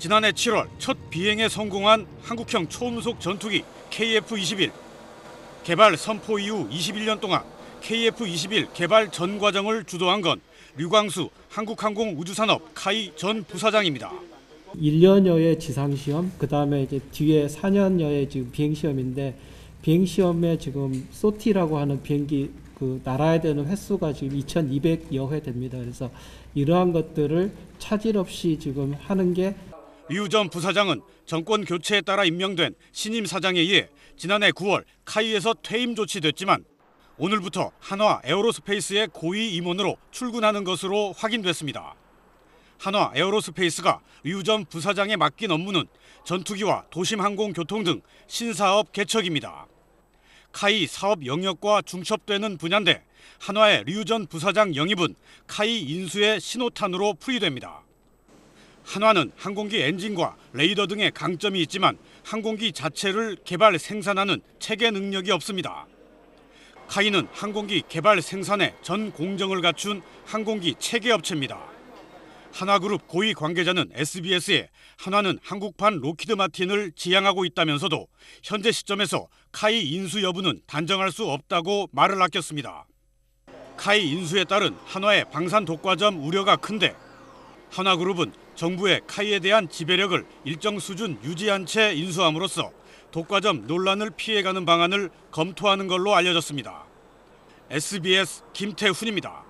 지난해 7월 첫 비행에 성공한 한국형 초음속 전투기 KF-21. 개발 선포 이후 21년 동안 KF-21 개발 전 과정을 주도한 건 류광수 한국항공 우주산업 카이 전 부사장입니다. 1년여의 지상시험, 그 다음에 이제 뒤에 4년여의 지금 비행시험인데 비행시험에 지금 소티라고 하는 비행기 그 날아야 되는 횟수가 지금 2,200여 회 됩니다. 그래서 이러한 것들을 차질 없이 지금 하는 게 이전 부사장은 정권 교체에 따라 임명된 신임 사장에 의해 지난해 9월 카이에서 퇴임 조치됐지만 오늘부터 한화 에어로스페이스의 고위 임원으로 출근하는 것으로 확인됐습니다. 한화 에어로스페이스가 이전 부사장에 맡긴 업무는 전투기와 도심항공교통 등 신사업 개척입니다. 카이 사업 영역과 중첩되는 분야인데 한화의 류 전 부사장 영입은 카이 인수의 신호탄으로 풀이됩니다. 한화는 항공기 엔진과 레이더 등의 강점이 있지만 항공기 자체를 개발 생산하는 체계 능력이 없습니다. 카이는 항공기 개발 생산에 전 공정을 갖춘 항공기 체계 업체입니다. 한화그룹 고위 관계자는 SBS에 한화는 한국판 로키드 마틴을 지향하고 있다면서도 현재 시점에서 카이 인수 여부는 단정할 수 없다고 말을 아꼈습니다. 카이 인수에 따른 한화의 방산 독과점 우려가 큰데 한화그룹은 정부의 카이에 대한 지배력을 일정 수준 유지한 채 인수함으로써 독과점 논란을 피해가는 방안을 검토하는 걸로 알려졌습니다. SBS 김태훈입니다.